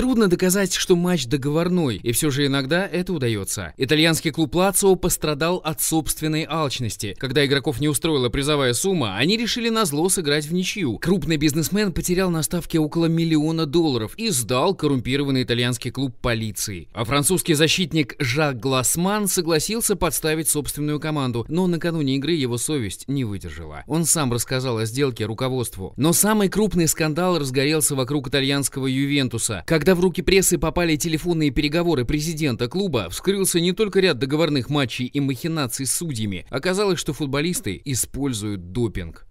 Трудно доказать, что матч договорной, и все же иногда это удается. Итальянский клуб Лацио пострадал от собственной алчности. Когда игроков не устроила призовая сумма, они решили на зло сыграть в ничью. Крупный бизнесмен потерял на ставке около миллиона долларов и сдал коррумпированный итальянский клуб полиции. А французский защитник Жак Глассман согласился подставить собственную команду, но накануне игры его совесть не выдержала. Он сам рассказал о сделке руководству. Но самый крупный скандал разгорелся вокруг итальянского Ювентуса, когда когда в руки прессы попали телефонные переговоры президента клуба, вскрылся не только ряд договорных матчей и махинаций с судьями. Оказалось, что футболисты используют допинг.